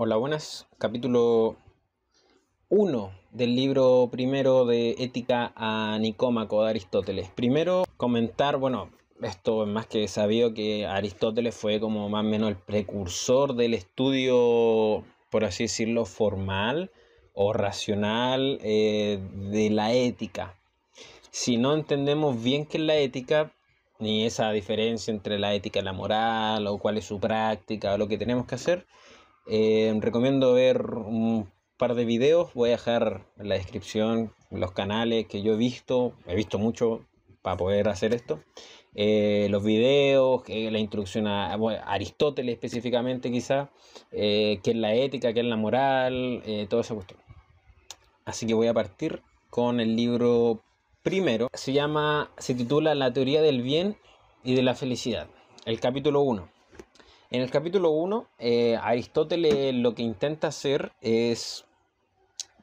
Hola, buenas. Capítulo 1 del libro primero de Ética a Nicómaco de Aristóteles. Primero, comentar, bueno, esto es más que sabido que Aristóteles fue como más o menos el precursor del estudio, por así decirlo, formal o racional eh, de la ética. Si no entendemos bien qué es la ética, ni esa diferencia entre la ética y la moral, o cuál es su práctica, o lo que tenemos que hacer, eh, recomiendo ver un par de videos, voy a dejar en la descripción los canales que yo he visto, he visto mucho para poder hacer esto. Eh, los videos, eh, la introducción a, Aristóteles específicamente quizás que es la ética, que es la moral, todo esa cuestión. Así que voy a partir con el libro primero, se llama, se titula La teoría del bien y de la felicidad, el capítulo 1. En el capítulo 1, eh, Aristóteles lo que intenta hacer es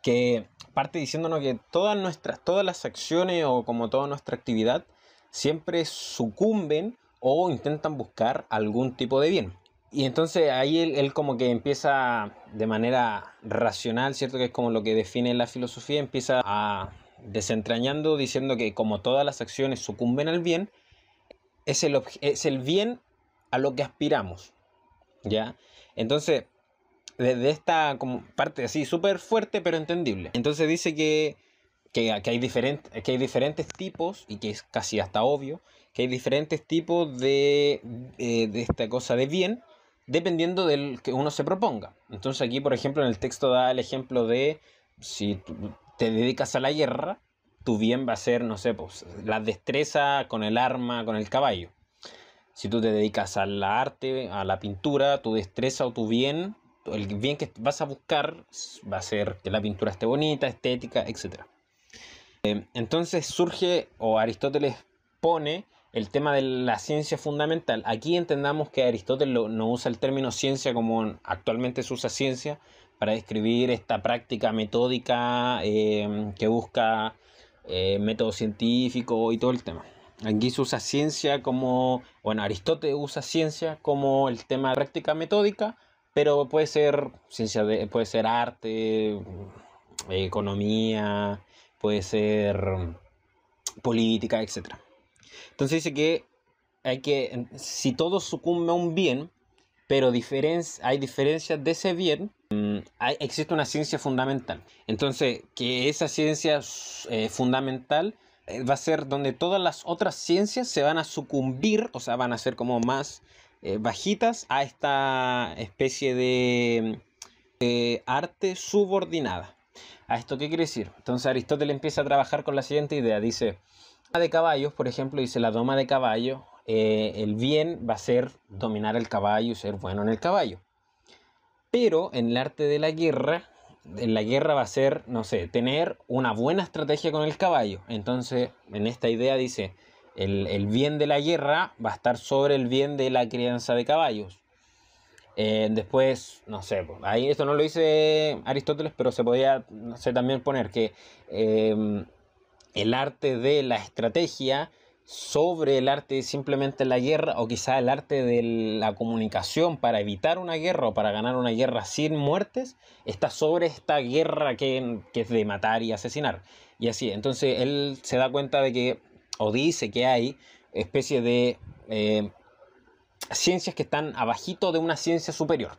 que parte diciéndonos que todas nuestras, todas las acciones o como toda nuestra actividad siempre sucumben o intentan buscar algún tipo de bien. Y entonces ahí él, como que empieza de manera racional, ¿cierto? Que es como lo que define la filosofía, empieza a desentrañando diciendo que como todas las acciones sucumben al bien, es el, es el bien a lo que aspiramos. ¿Ya? Entonces, desde esta parte así súper fuerte pero entendible. Entonces dice que, hay que hay diferentes tipos, y que es casi hasta obvio, que hay diferentes tipos eh, de, esta cosa de bien dependiendo del que uno se proponga. Entonces aquí, por ejemplo, en el texto da el ejemplo de si te dedicas a la guerra, tu bien va a ser, no sé, pues, la destreza con el arma, con el caballo. Si tú te dedicas a la arte, a la pintura, tu destreza o tu bien, el bien que vas a buscar va a ser que la pintura esté bonita, estética, etc. Eh, entonces surge, o Aristóteles pone, el tema de la ciencia fundamental. Aquí entendamos que Aristóteles no usa el término ciencia como actualmente se usa ciencia para describir esta práctica metódica eh, que busca eh, método científico y todo el tema. Aquí se usa ciencia como, bueno, Aristóteles usa ciencia como el tema de práctica metódica, pero puede ser ciencia puede ser arte, eh, economía, puede ser política, etc. Entonces dice que hay que, si todo sucumbe a un bien, pero hay diferencias de ese bien, mm, hay, existe una ciencia fundamental. Entonces, que esa ciencia eh, fundamental eh, va a ser donde todas las otras ciencias se van a sucumbir, o sea, van a ser como más eh, bajitas a esta especie de arte subordinada. ¿A esto qué quiere decir? Entonces Aristóteles empieza a trabajar con la siguiente idea. Dice, la de caballos, por ejemplo, dice la doma de caballo, eh, el bien va a ser dominar el caballo y ser bueno en el caballo. Pero en el arte de la guerra, en la guerra va a ser, no sé, tener una buena estrategia con el caballo. Entonces, en esta idea dice, el, bien de la guerra va a estar sobre el bien de la crianza de caballos. Eh, después, no sé, ahí esto no lo dice Aristóteles, pero se podía, no sé, también poner que eh, el arte de la estrategia sobre el arte simplemente la guerra o quizá el arte de la comunicación para evitar una guerra o para ganar una guerra sin muertes está sobre esta guerra que, que es de matar y asesinar y así entonces él se da cuenta de que o dice que hay especie de eh, ciencias que están abajito de una ciencia superior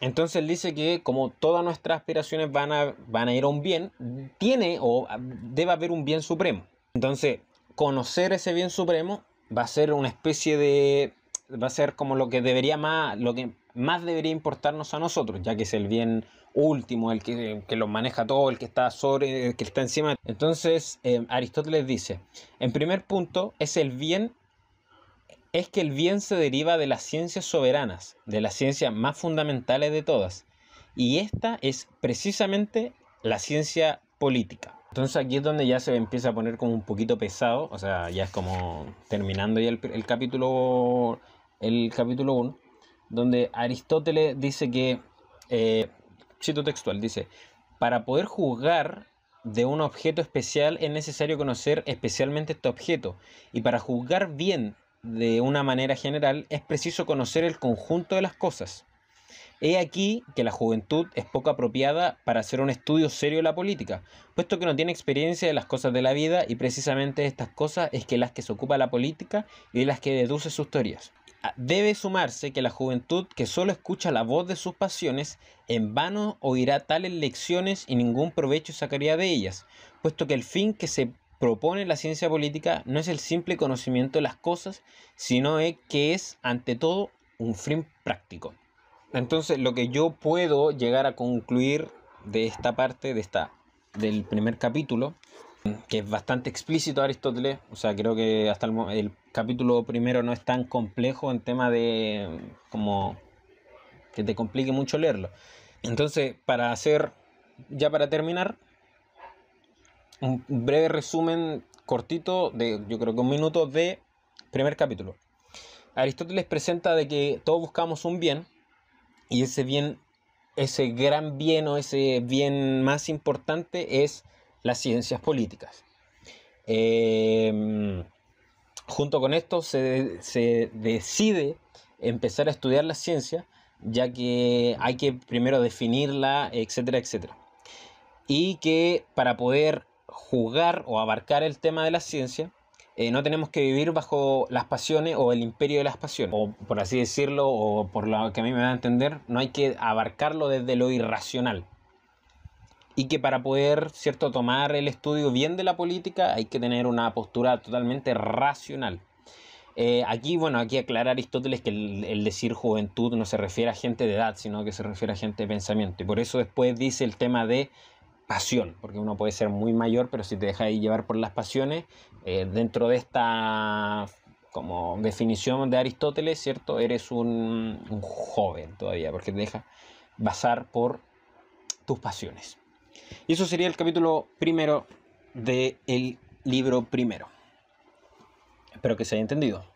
entonces él dice que como todas nuestras aspiraciones van a, van a ir a un bien, tiene o ah, debe haber un bien supremo. Entonces, conocer ese bien supremo va a ser una especie de va a ser como lo que debería más lo que más debería importarnos a nosotros ya que es el bien último el que, lo maneja todo el que está sobre el que está encima entonces eh, Aristóteles dice en primer punto es el bien es que el bien se deriva de las ciencias soberanas de las ciencias más fundamentales de todas y esta es precisamente la ciencia política entonces aquí es donde ya se empieza a poner como un poquito pesado, o sea, ya es como terminando ya el, capítulo el capítulo 1, donde Aristóteles dice que, eh, cito textual, dice, para poder juzgar de un objeto especial es necesario conocer especialmente este objeto, y para juzgar bien de una manera general es preciso conocer el conjunto de las cosas. He aquí que la juventud es poco apropiada para hacer un estudio serio de la política, puesto que no tiene experiencia de las cosas de la vida y precisamente de estas cosas es que las que se ocupa la política y las que deduce sus teorías. Ah, debe sumarse que la juventud que solo escucha la voz de sus pasiones en vano oirá tales lecciones y ningún provecho sacaría de ellas, puesto que el fin que se propone la ciencia política no es el simple conocimiento de las cosas, sino que es ante todo un fin práctico. Entonces, lo que yo puedo llegar a concluir de esta parte, de esta, del primer capítulo, que es bastante explícito Aristóteles, o sea, creo que hasta el, capítulo primero no es tan complejo en tema de como que te complique mucho leerlo. Entonces, para hacer, ya para terminar, un breve resumen cortito de, yo creo que un minuto de primer capítulo. Aristóteles presenta de que todos buscamos un bien, y ese bien, ese gran bien o ese bien más importante es las ciencias políticas. Em, junto con esto se, se, decide empezar a estudiar la ciencia, ya que hay que primero definirla, etcétera, etcétera. Y que para poder jugar o abarcar el tema de la ciencia, eh, no tenemos que vivir bajo las pasiones o el imperio de las pasiones, o por así decirlo, o por lo que a mí me va a entender, no hay que abarcarlo desde lo irracional. Y que para poder, ¿cierto?, tomar el estudio bien de la política hay que tener una postura totalmente racional. Eh, aquí, bueno, aquí aclara Aristóteles que el, decir juventud no se refiere a gente de edad, sino que se refiere a gente de pensamiento. Y por eso después dice el tema de pasión, porque uno puede ser muy mayor, pero si te dejas ahí llevar por las pasiones, eh, dentro de esta como definición de Aristóteles, ¿cierto? Eres un, joven todavía, porque te deja basar por tus pasiones. Y eso sería el capítulo primero del libro primero. Espero que se haya entendido.